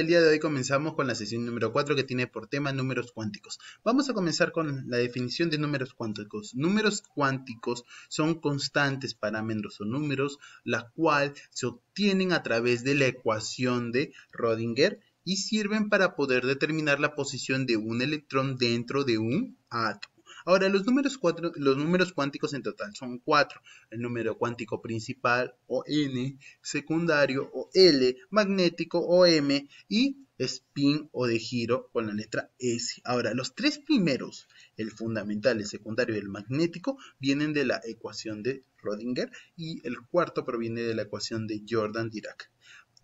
el día de hoy comenzamos con la sesión número 4 que tiene por tema números cuánticos. Vamos a comenzar con la definición de números cuánticos. Números cuánticos son constantes parámetros o números, la cual se obtienen a través de la ecuación de Rodinger y sirven para poder determinar la posición de un electrón dentro de un átomo. Ahora, los números, cuatro, los números cuánticos en total son cuatro. El número cuántico principal o N, secundario o L, magnético o M y spin o de giro con la letra S. Ahora, los tres primeros, el fundamental, el secundario y el magnético, vienen de la ecuación de Rodinger y el cuarto proviene de la ecuación de Jordan-Dirac.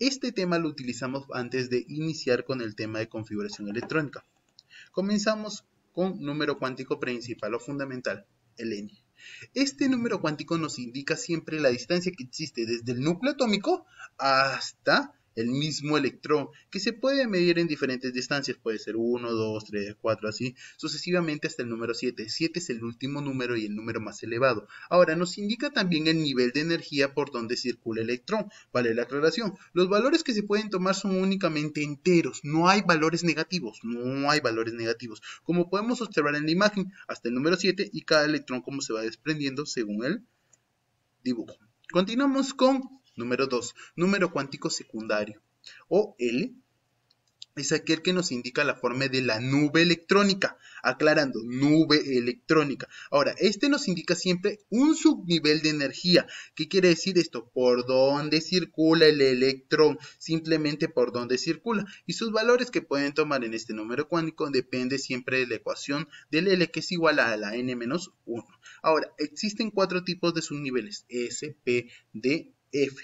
Este tema lo utilizamos antes de iniciar con el tema de configuración electrónica. Comenzamos con número cuántico principal o fundamental, el n. Este número cuántico nos indica siempre la distancia que existe desde el núcleo atómico hasta el mismo electrón, que se puede medir en diferentes distancias, puede ser 1, 2, 3, 4, así, sucesivamente hasta el número 7. 7 es el último número y el número más elevado. Ahora, nos indica también el nivel de energía por donde circula el electrón, vale la aclaración. Los valores que se pueden tomar son únicamente enteros, no hay valores negativos, no hay valores negativos. Como podemos observar en la imagen, hasta el número 7 y cada electrón como se va desprendiendo según el dibujo. Continuamos con Número 2. Número cuántico secundario, o L, es aquel que nos indica la forma de la nube electrónica, aclarando, nube electrónica. Ahora, este nos indica siempre un subnivel de energía. ¿Qué quiere decir esto? Por dónde circula el electrón, simplemente por dónde circula. Y sus valores que pueden tomar en este número cuántico depende siempre de la ecuación del L, que es igual a la N-1. Ahora, existen cuatro tipos de subniveles, S, P, D, f.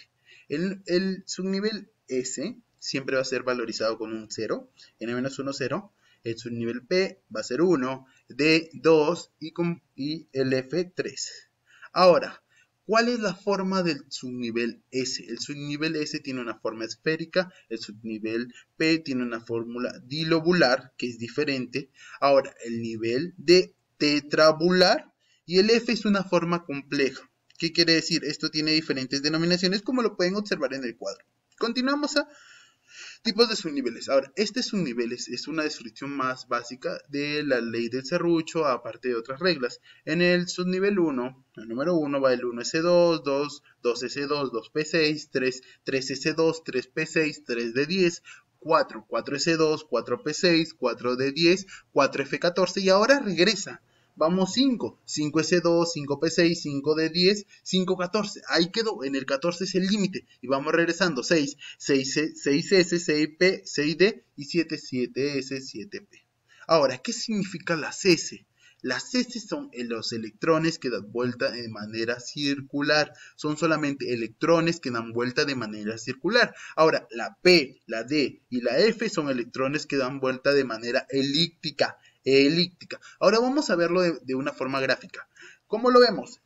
El, subnivel S siempre va a ser valorizado con un 0, n-1, 0. El subnivel P va a ser 1, D, 2 y, el F, 3. Ahora, ¿cuál es la forma del subnivel S? El subnivel S tiene una forma esférica, el subnivel P tiene una fórmula dilobular, que es diferente. Ahora, el nivel de tetrabular y el F es una forma compleja. ¿Qué quiere decir? Esto tiene diferentes denominaciones como lo pueden observar en el cuadro. Continuamos a tipos de subniveles. Ahora, este subniveles es una descripción más básica de la ley del serrucho, aparte de otras reglas. En el subnivel 1, el número 1 va el 1S2, 2, 2S2, 2P6, 3, 3S2, 3P6, 3D10, 4, 4S2, 4P6, 4D10, 4F14 y ahora regresa vamos 5, 5S2, 5P6, 5D10, 514, ahí quedó, en el 14 es el límite y vamos regresando 6, 6, 6S, 6P, 6D y 7, 7S, 7P. Ahora, ¿qué significa las S? Las S son los electrones que dan vuelta de manera circular. Son solamente electrones que dan vuelta de manera circular. Ahora, la P, la D y la F son electrones que dan vuelta de manera elíptica elíptica. Ahora vamos a verlo de, una forma gráfica. ¿Cómo lo vemos?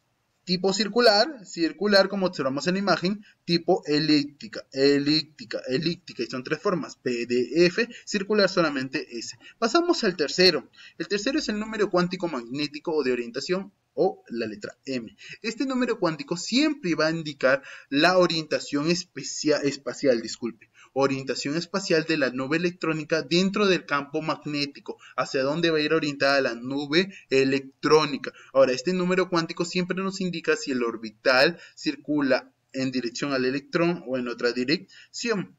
tipo circular, circular como observamos en la imagen, tipo elíptica, elíptica, elíptica, y son tres formas, PDF, circular solamente S. Pasamos al tercero, el tercero es el número cuántico magnético o de orientación o la letra M. Este número cuántico siempre va a indicar la orientación espacial, disculpe orientación espacial de la nube electrónica dentro del campo magnético, hacia dónde va a ir orientada la nube electrónica. Ahora, este número cuántico siempre nos indica si el orbital circula en dirección al electrón o en otra dirección.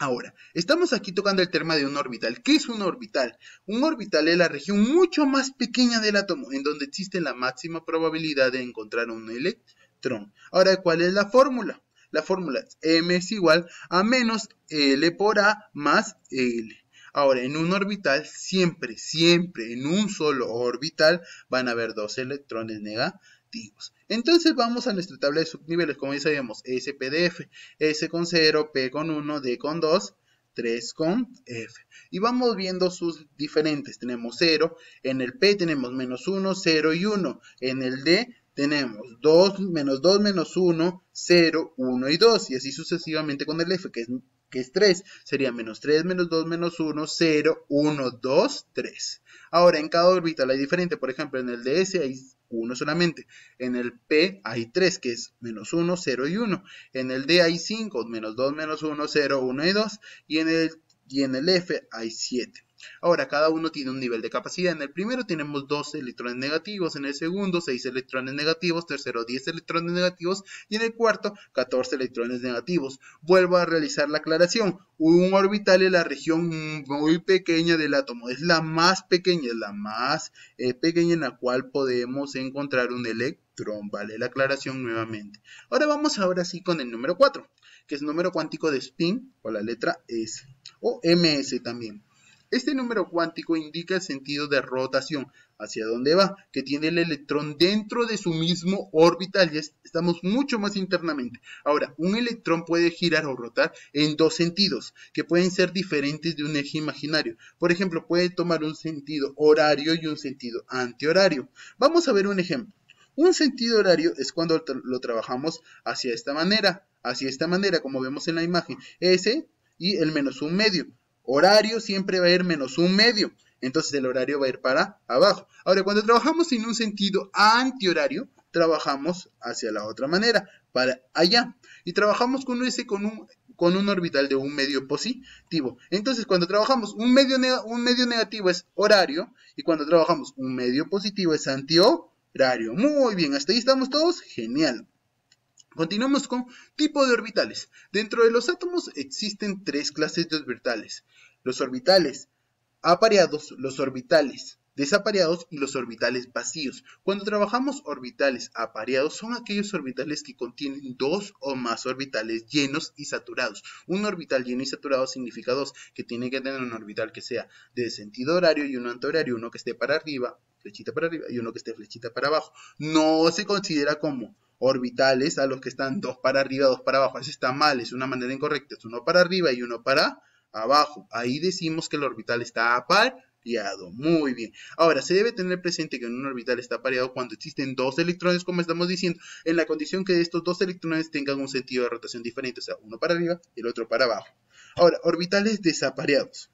Ahora, estamos aquí tocando el tema de un orbital. ¿Qué es un orbital? Un orbital es la región mucho más pequeña del átomo, en donde existe la máxima probabilidad de encontrar un electrón. Ahora, ¿cuál es la fórmula? la fórmula es, m es igual a menos L por A más L. Ahora, en un orbital, siempre, siempre, en un solo orbital, van a haber dos electrones negativos. Entonces vamos a nuestra tabla de subniveles, como ya sabíamos, S, P, F, S con 0, P con 1, D con 2, 3 con F. Y vamos viendo sus diferentes. Tenemos 0, en el P tenemos menos 1, 0 y 1. En el D tenemos 2 menos 2 menos 1, 0, 1 y 2. Y así sucesivamente con el f, que es, que es 3. Sería menos 3 menos 2 menos 1, 0, 1, 2, 3. Ahora, en cada orbital hay diferente. Por ejemplo, en el de S hay 1 solamente. En el P hay 3, que es menos 1, 0 y 1. En el D hay 5, menos 2, menos 1, 0, 1 y 2. Y en el, y en el F hay 7. Ahora, cada uno tiene un nivel de capacidad. En el primero tenemos 12 electrones negativos, en el segundo 6 electrones negativos, tercero 10 electrones negativos y en el cuarto 14 electrones negativos. Vuelvo a realizar la aclaración. Un orbital es la región muy pequeña del átomo, es la más pequeña, es la más eh, pequeña en la cual podemos encontrar un electrón, ¿vale? La aclaración nuevamente. Ahora vamos ahora sí con el número 4, que es el número cuántico de spin, o la letra S, o MS también. Este número cuántico indica el sentido de rotación, hacia dónde va, que tiene el electrón dentro de su mismo orbital, ya estamos mucho más internamente. Ahora, un electrón puede girar o rotar en dos sentidos, que pueden ser diferentes de un eje imaginario. Por ejemplo, puede tomar un sentido horario y un sentido antihorario. Vamos a ver un ejemplo. Un sentido horario es cuando lo trabajamos hacia esta manera, hacia esta manera, como vemos en la imagen. S y el menos un medio horario siempre va a ir menos un medio. Entonces el horario va a ir para abajo. Ahora, cuando trabajamos en un sentido antihorario, trabajamos hacia la otra manera, para allá. Y trabajamos con ese con un, con un orbital de un medio positivo. Entonces, cuando trabajamos un medio, un medio negativo es horario, y cuando trabajamos un medio positivo es antihorario. Muy bien, hasta ahí estamos todos. Genial. Continuamos con tipo de orbitales. Dentro de los átomos existen tres clases de orbitales. Los orbitales apareados, los orbitales desapareados y los orbitales vacíos. Cuando trabajamos orbitales apareados son aquellos orbitales que contienen dos o más orbitales llenos y saturados. Un orbital lleno y saturado significa dos, que tiene que tener un orbital que sea de sentido horario y uno antihorario, uno que esté para arriba flechita para arriba y uno que esté flechita para abajo. No se considera como orbitales a los que están dos para arriba, dos para abajo. Eso está mal, es una manera incorrecta. Es uno para arriba y uno para abajo. Ahí decimos que el orbital está apareado. Muy bien. Ahora, se debe tener presente que un orbital está apareado cuando existen dos electrones, como estamos diciendo, en la condición que estos dos electrones tengan un sentido de rotación diferente, o sea, uno para arriba y el otro para abajo. Ahora, orbitales desapareados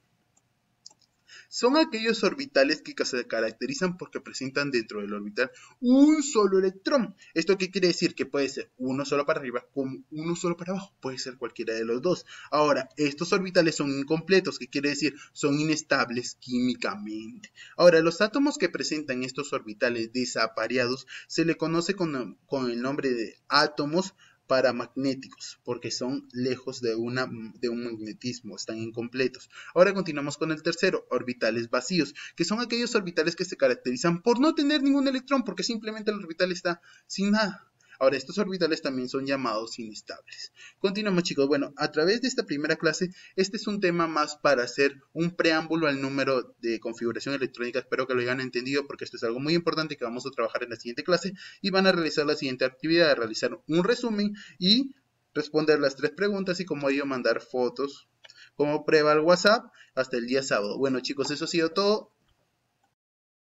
son aquellos orbitales que se caracterizan porque presentan dentro del orbital un solo electrón. ¿Esto qué quiere decir? Que puede ser uno solo para arriba como uno solo para abajo, puede ser cualquiera de los dos. Ahora, estos orbitales son incompletos, que quiere decir son inestables químicamente. Ahora, los átomos que presentan estos orbitales desapareados se le conoce con el nombre de átomos paramagnéticos, porque son lejos de, de un magnetismo, están incompletos. Ahora continuamos con el tercero, orbitales vacíos, que son aquellos orbitales que se caracterizan por no tener ningún electrón, porque simplemente el orbital está sin nada. Ahora, estos orbitales también son llamados inestables. Continuamos chicos, bueno, a través de esta primera clase, este es un tema más para hacer un preámbulo al número de configuración electrónica, espero que lo hayan entendido porque esto es algo muy importante que vamos a trabajar en la siguiente clase y van a realizar la siguiente actividad, realizar un resumen y responder las tres preguntas y como ello mandar fotos como prueba al WhatsApp hasta el día sábado. Bueno chicos, eso ha sido todo.